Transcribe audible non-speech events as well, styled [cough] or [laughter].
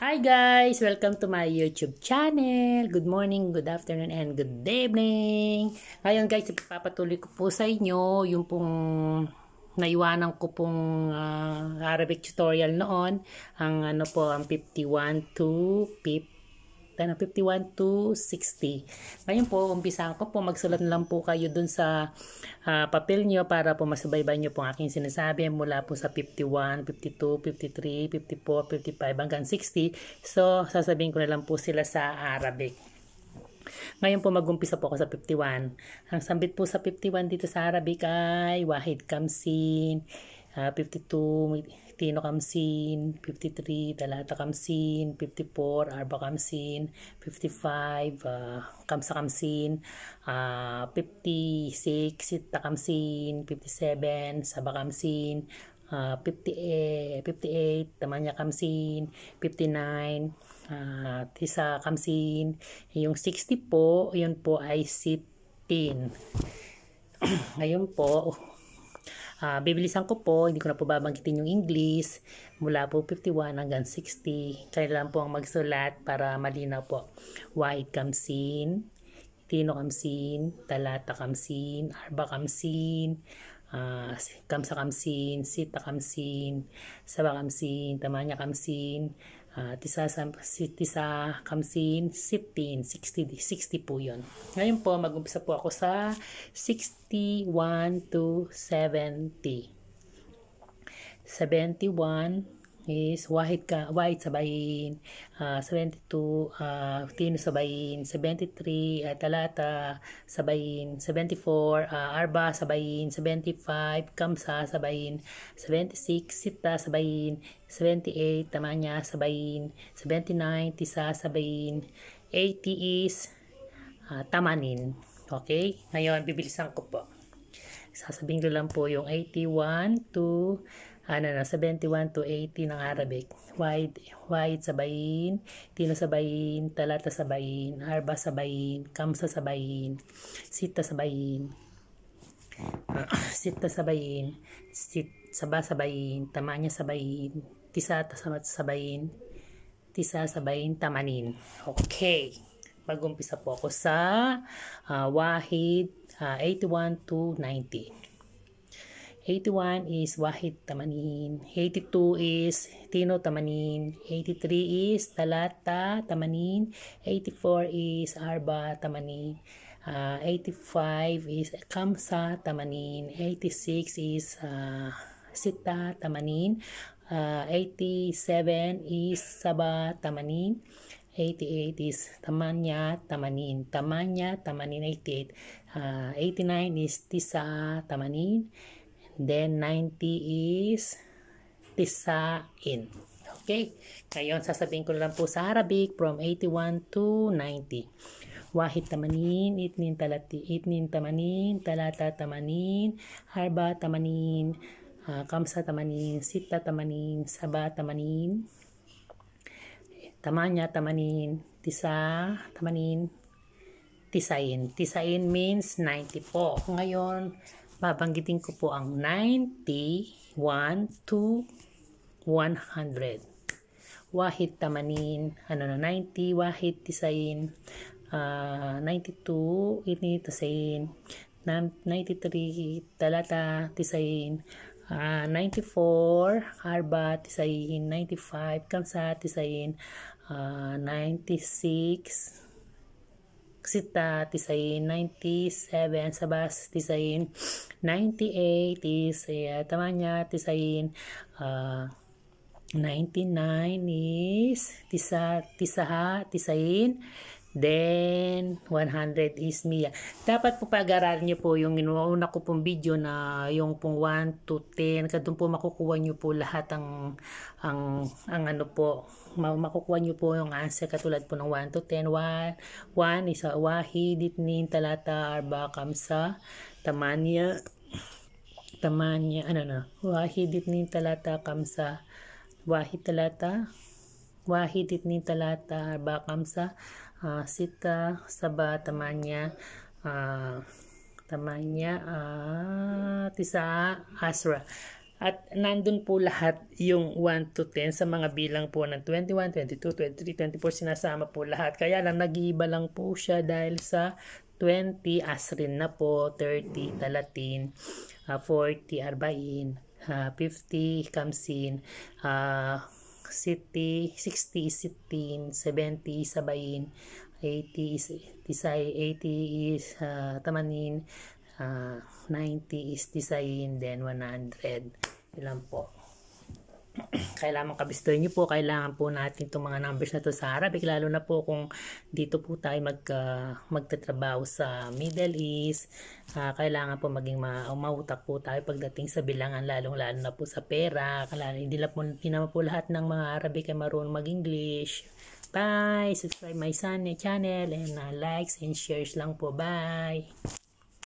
Hi guys! Welcome to my YouTube channel. Good morning, good afternoon, and good evening. Ngayon guys, ipapatuloy ko po sa inyo yung pong naiwanan ko pong uh, Arabic tutorial noon. Ang ano po, ang 51 to 10 ng 51 to 60. Ngayon po, umpisahan ko po, magsulat lang po kayo dun sa uh, papel nyo para po masubaybayan nyo po ang aking sinasabi mula po sa 51, 52, 53, 54, 55 hanggang 60. So, sasabihin ko na lang po sila sa Arabic. Ngayon po magumpisa po ako sa 51. Ang sambit po sa 51 dito sa Arabic ay Wahid Kamsin, uh, ah, 52, Tino Kamsin, 53 Talata Kamsin, 54 Arba Kamsin, 55 uh, Kamsa Kamsin, uh, 56 Sita Kamsin, 57 Saba Kamsin, uh, 58, eh, Tamanya Kamsin, 59 uh, Tisa Kamsin. Yung 60 po, yun po ay sitin. [clears throat] Ngayon po, Uh, bibilisan ko po, hindi ko na po babanggitin yung English mula po 51 hanggang 60. Kayo lang po ang magsulat para malinaw po. Wahid kamsin, Tino kamsin, Talata kamsin, Arba kamsin, uh, ah, Kamsa kamsin, Sita kamsin, Saba kamsin, Tamanya kamsin, Uh, tisa, tisa kamsin, 15, 60, 60 po yun. Ngayon po, mag-umpisa po ako sa 61 to 70. 71, Ah, ah, ah, is wahid ka wahid sabayin uh, 72 uh, tino sabayin 73 uh, talata sabayin 74 uh, arba sabayin 75 kamsa sabayin 76 sita sabayin 78 tamanya sabayin 79 tisa sabayin 80 is uh, tamanin okay ngayon bibilisan ko po sasabihin ko lang po yung 81 to ano na, 71 to 80 ng Arabic. Wide, wide sabayin, tilo sabayin, talata sabayin, harba sabayin, kamsa sabayin, sita sabayin, uh, [clears throat] sita sabayin, sit, saba sabayin, tamanya sabayin, tisata sabayin, tisa sabayin, tamanin. Okay. Mag-umpisa po ako sa uh, wahid uh, ah, 81 to 90. 81 is Wahid Tamanin. 82 is Tino Tamanin. 83 is Talata Tamanin. 84 is Arba Tamanin. Uh, 85 is Kamsa Tamanin. 86 is uh, Sita Tamanin. Uh, 87 is Saba Tamanin. 88 is Tamanya Tamanin. Tamanya Tamanin 88. Uh, 89 is Tisa Tamanin. Then, 90 is tisain. Okay? Ngayon, sasabihin ko lang po sa Arabic from 81 to 90. Wahid tamanin, itnin talati, itnin tamanin, talata tamanin, harba tamanin, uh, kamsa tamanin, sita tamanin, saba tamanin, tamanya tamanin, tisa tamanin, tisain. Tisain means 90 po. Ngayon, babanggitin ko po ang 91 1, 2, 100. Wahid tamanin, ano na, 90, wahid tisayin, uh, 92, ini tisayin, 93, talata tisayin, uh, ah, 94, arba tisayin, 95, kamsa tisayin, uh, ah, 96, Sita Tisayin 97, Sabas Tisayin 98, Tisaya ah, Tamanya Tisayin ah, uh, 99 is Tisa, Tisaha Tisayin Then, 100 is Mia. Dapat po pag-aralan nyo po yung inuuna ko pong video na yung pong 1 to 10. Kadun po makukuha niyo po lahat ang, ang, ang ano po. Makukuha niyo po yung answer katulad po ng 1 to 10. 1, 1 is uh, Wahid, ditnin, talata, arba, kamsa, tamanya, tamanya, ano na, Wahid, ditnin, talata, kamsa, wahi, talata, वाहिद इतनी तलाता अरबा कमसा सिता tamanya तमान्या तमान्या tisa asra at nandun po lahat yung 1 to 10 sa mga bilang po ng 21, 22, 23, 24 sinasama po lahat. Kaya lang nag-iiba lang po siya dahil sa 20 asrin na po, 30, 30, uh, 40, 40, uh, 50, kamsin, uh, 60, 60 is 16, 70 is sabayin, 80 is 80 is uh, tamanin, uh, ah, 90 is tisayin, then 100. Ilan po? kailangan kabistoy niyo po, kailangan po natin itong mga numbers na to sa Arabic, lalo na po kung dito po tayo mag, uh, magtatrabaho sa Middle East, uh, kailangan po maging ma mautak po tayo pagdating sa bilangan, lalong lalo na po sa pera, lalo, hindi, na po, hindi naman po lahat ng mga Arabic ay marunong mag-English. Bye! Subscribe my channel and uh, likes and shares lang po. Bye!